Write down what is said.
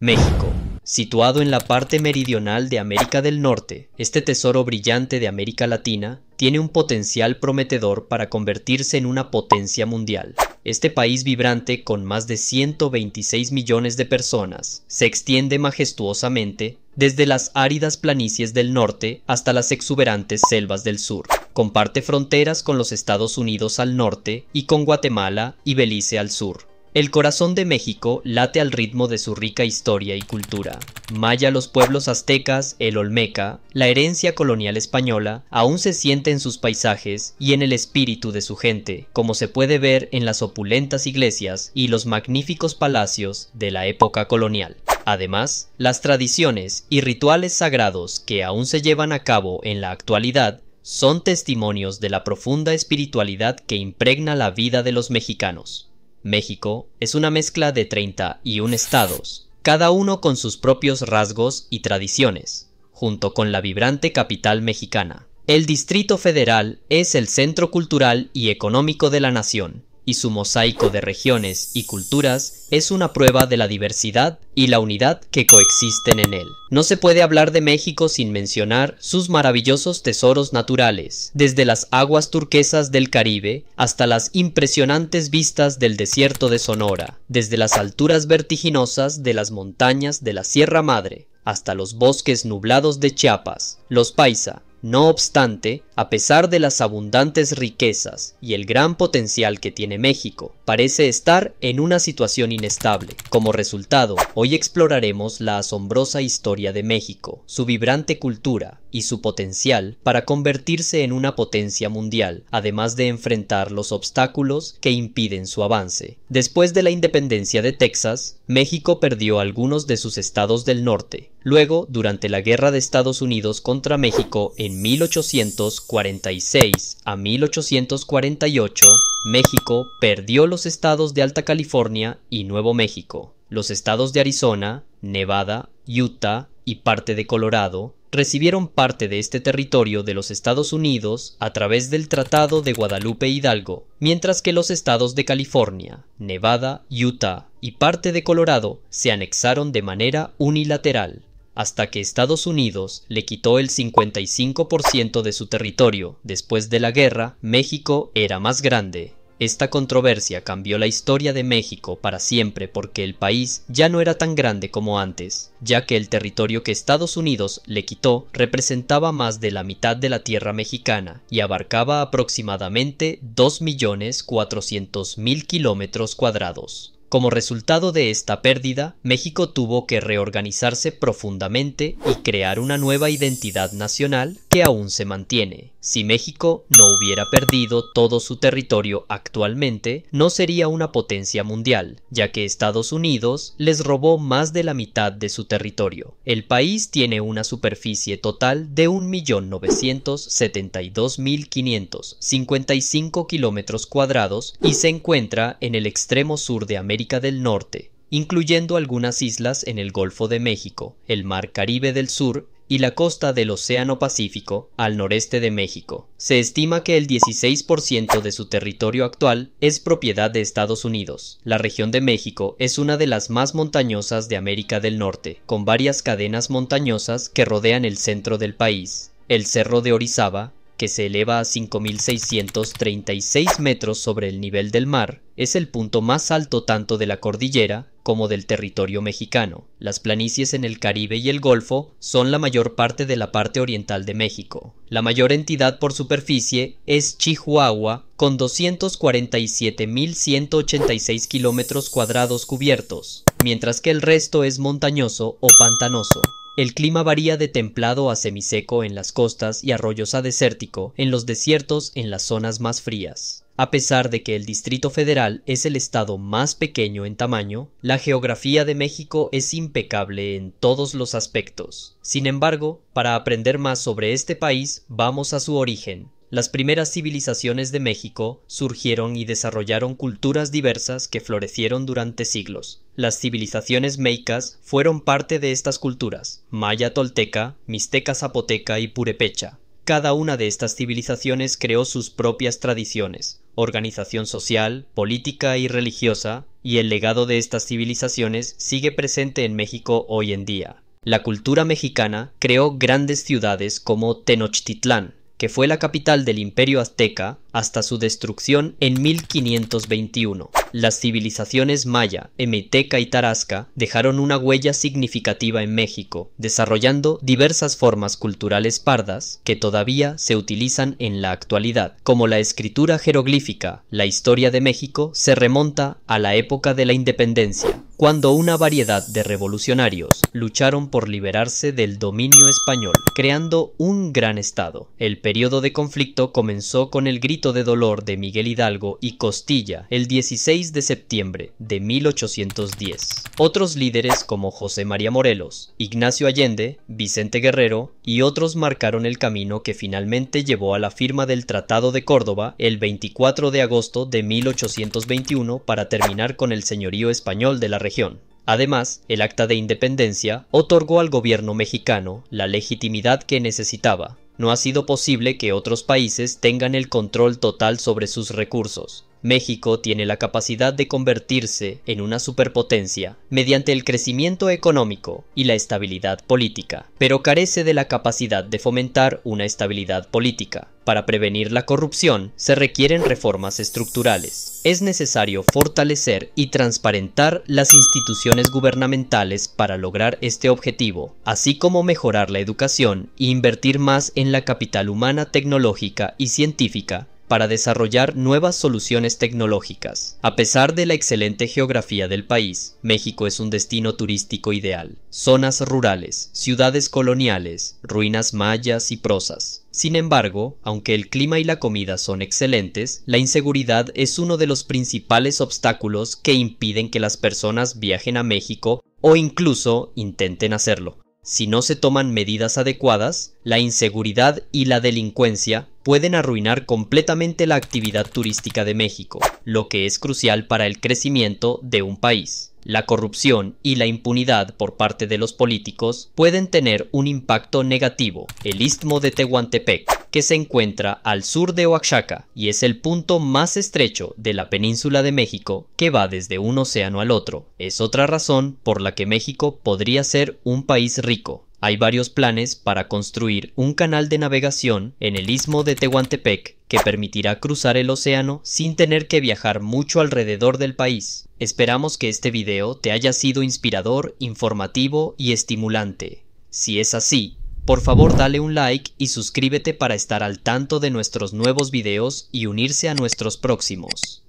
México. Situado en la parte meridional de América del Norte, este tesoro brillante de América Latina tiene un potencial prometedor para convertirse en una potencia mundial. Este país vibrante, con más de 126 millones de personas, se extiende majestuosamente desde las áridas planicies del norte hasta las exuberantes selvas del sur. Comparte fronteras con los Estados Unidos al norte y con Guatemala y Belice al sur el corazón de México late al ritmo de su rica historia y cultura. Maya los pueblos aztecas, el olmeca, la herencia colonial española, aún se siente en sus paisajes y en el espíritu de su gente, como se puede ver en las opulentas iglesias y los magníficos palacios de la época colonial. Además, las tradiciones y rituales sagrados que aún se llevan a cabo en la actualidad son testimonios de la profunda espiritualidad que impregna la vida de los mexicanos. México es una mezcla de 31 estados, cada uno con sus propios rasgos y tradiciones, junto con la vibrante capital mexicana. El Distrito Federal es el centro cultural y económico de la nación, y su mosaico de regiones y culturas es una prueba de la diversidad y la unidad que coexisten en él. No se puede hablar de México sin mencionar sus maravillosos tesoros naturales, desde las aguas turquesas del Caribe hasta las impresionantes vistas del desierto de Sonora, desde las alturas vertiginosas de las montañas de la Sierra Madre hasta los bosques nublados de Chiapas, los Paisa, no obstante, a pesar de las abundantes riquezas y el gran potencial que tiene México, parece estar en una situación inestable. Como resultado, hoy exploraremos la asombrosa historia de México, su vibrante cultura y su potencial para convertirse en una potencia mundial, además de enfrentar los obstáculos que impiden su avance. Después de la independencia de Texas, México perdió algunos de sus estados del norte, Luego, durante la guerra de Estados Unidos contra México en 1846 a 1848, México perdió los estados de Alta California y Nuevo México. Los estados de Arizona, Nevada, Utah y parte de Colorado recibieron parte de este territorio de los Estados Unidos a través del Tratado de Guadalupe Hidalgo, mientras que los estados de California, Nevada, Utah y parte de Colorado se anexaron de manera unilateral hasta que Estados Unidos le quitó el 55% de su territorio. Después de la guerra, México era más grande. Esta controversia cambió la historia de México para siempre porque el país ya no era tan grande como antes, ya que el territorio que Estados Unidos le quitó representaba más de la mitad de la tierra mexicana y abarcaba aproximadamente 2.400.000 kilómetros cuadrados. Como resultado de esta pérdida, México tuvo que reorganizarse profundamente y crear una nueva identidad nacional que aún se mantiene. Si México no hubiera perdido todo su territorio actualmente, no sería una potencia mundial, ya que Estados Unidos les robó más de la mitad de su territorio. El país tiene una superficie total de 1.972.555 kilómetros cuadrados y se encuentra en el extremo sur de América del Norte incluyendo algunas islas en el Golfo de México, el Mar Caribe del Sur y la costa del Océano Pacífico al noreste de México. Se estima que el 16% de su territorio actual es propiedad de Estados Unidos. La región de México es una de las más montañosas de América del Norte, con varias cadenas montañosas que rodean el centro del país. El Cerro de Orizaba, que se eleva a 5.636 metros sobre el nivel del mar, es el punto más alto tanto de la cordillera como del territorio mexicano. Las planicies en el Caribe y el Golfo son la mayor parte de la parte oriental de México. La mayor entidad por superficie es Chihuahua, con 247.186 kilómetros cuadrados cubiertos, mientras que el resto es montañoso o pantanoso. El clima varía de templado a semiseco en las costas y arroyos a desértico en los desiertos en las zonas más frías. A pesar de que el Distrito Federal es el estado más pequeño en tamaño, la geografía de México es impecable en todos los aspectos. Sin embargo, para aprender más sobre este país, vamos a su origen. Las primeras civilizaciones de México surgieron y desarrollaron culturas diversas que florecieron durante siglos. Las civilizaciones meicas fueron parte de estas culturas, maya tolteca, mixteca zapoteca y purepecha. Cada una de estas civilizaciones creó sus propias tradiciones, organización social, política y religiosa, y el legado de estas civilizaciones sigue presente en México hoy en día. La cultura mexicana creó grandes ciudades como Tenochtitlán, que fue la capital del imperio azteca, hasta su destrucción en 1521. Las civilizaciones maya, emeteca y tarasca dejaron una huella significativa en México, desarrollando diversas formas culturales pardas que todavía se utilizan en la actualidad, como la escritura jeroglífica. La historia de México se remonta a la época de la independencia, cuando una variedad de revolucionarios lucharon por liberarse del dominio español, creando un gran estado. El periodo de conflicto comenzó con el grito de dolor de Miguel Hidalgo y Costilla el 16 de septiembre de 1810. Otros líderes como José María Morelos, Ignacio Allende, Vicente Guerrero y otros marcaron el camino que finalmente llevó a la firma del Tratado de Córdoba el 24 de agosto de 1821 para terminar con el señorío español de la región. Además, el Acta de Independencia otorgó al gobierno mexicano la legitimidad que necesitaba no ha sido posible que otros países tengan el control total sobre sus recursos. México tiene la capacidad de convertirse en una superpotencia mediante el crecimiento económico y la estabilidad política, pero carece de la capacidad de fomentar una estabilidad política. Para prevenir la corrupción se requieren reformas estructurales. Es necesario fortalecer y transparentar las instituciones gubernamentales para lograr este objetivo, así como mejorar la educación e invertir más en la capital humana, tecnológica y científica para desarrollar nuevas soluciones tecnológicas. A pesar de la excelente geografía del país, México es un destino turístico ideal. Zonas rurales, ciudades coloniales, ruinas mayas y prosas. Sin embargo, aunque el clima y la comida son excelentes, la inseguridad es uno de los principales obstáculos que impiden que las personas viajen a México o incluso intenten hacerlo. Si no se toman medidas adecuadas, la inseguridad y la delincuencia pueden arruinar completamente la actividad turística de México, lo que es crucial para el crecimiento de un país la corrupción y la impunidad por parte de los políticos pueden tener un impacto negativo. El istmo de Tehuantepec, que se encuentra al sur de Oaxaca y es el punto más estrecho de la península de México que va desde un océano al otro, es otra razón por la que México podría ser un país rico. Hay varios planes para construir un canal de navegación en el istmo de Tehuantepec que permitirá cruzar el océano sin tener que viajar mucho alrededor del país. Esperamos que este video te haya sido inspirador, informativo y estimulante. Si es así, por favor dale un like y suscríbete para estar al tanto de nuestros nuevos videos y unirse a nuestros próximos.